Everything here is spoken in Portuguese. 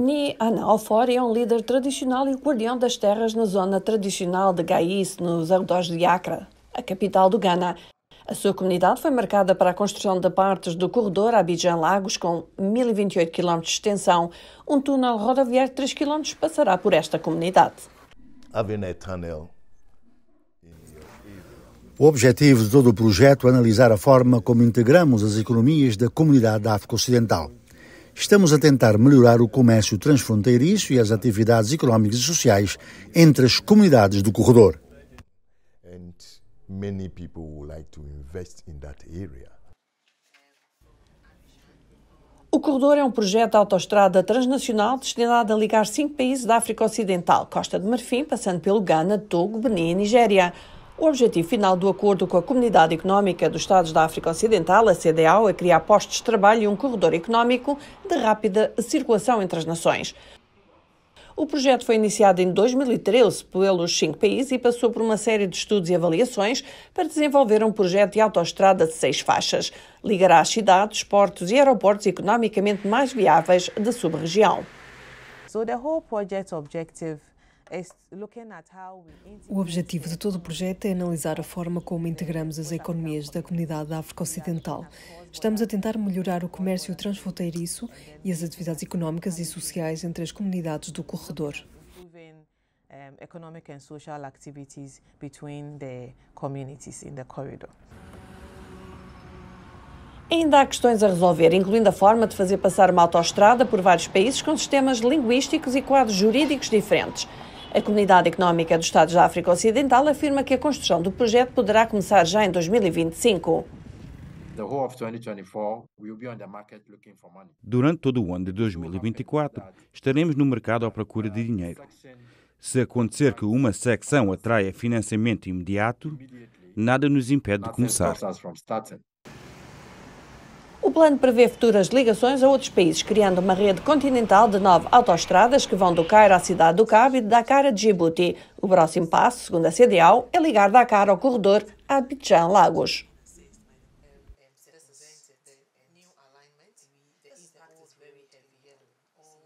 Ni Analfor é um líder tradicional e guardião das terras na zona tradicional de Gais, nos arredores de Acre, a capital do Ghana. A sua comunidade foi marcada para a construção de partes do corredor Abidjan-Lagos, com 1.028 km de extensão. Um túnel rodoviário de 3 km passará por esta comunidade. O objetivo de todo o projeto é analisar a forma como integramos as economias da comunidade da África Ocidental estamos a tentar melhorar o comércio transfronteiriço e as atividades económicas e sociais entre as comunidades do corredor. O corredor é um projeto de autoestrada transnacional destinado a ligar cinco países da África Ocidental, Costa de Marfim, passando pelo Ghana, Togo, Benin e Nigéria. O objetivo final do acordo com a Comunidade Económica dos Estados da África Ocidental, a CDAO, é criar postos de trabalho e um corredor económico de rápida circulação entre as nações. O projeto foi iniciado em 2013 pelos cinco países e passou por uma série de estudos e avaliações para desenvolver um projeto de autoestrada de seis faixas. Ligará as cidades, portos e aeroportos economicamente mais viáveis da sub-região. So the whole project objective o objetivo de todo o projeto é analisar a forma como integramos as economias da comunidade da África Ocidental. Estamos a tentar melhorar o comércio transfronteiriço e as atividades económicas e sociais entre as comunidades do corredor. Ainda há questões a resolver, incluindo a forma de fazer passar uma autoestrada por vários países com sistemas linguísticos e quadros jurídicos diferentes. A Comunidade Económica dos Estados da África Ocidental afirma que a construção do projeto poderá começar já em 2025. Durante todo o ano de 2024, estaremos no mercado à procura de dinheiro. Se acontecer que uma secção atraia financiamento imediato, nada nos impede de começar plano prevê futuras ligações a outros países, criando uma rede continental de nove autoestradas que vão do Cairo à cidade do Cabo e de Dakar a Djibouti. O próximo passo, segundo a CDAO, é ligar Dakar ao corredor Abidjan-Lagos.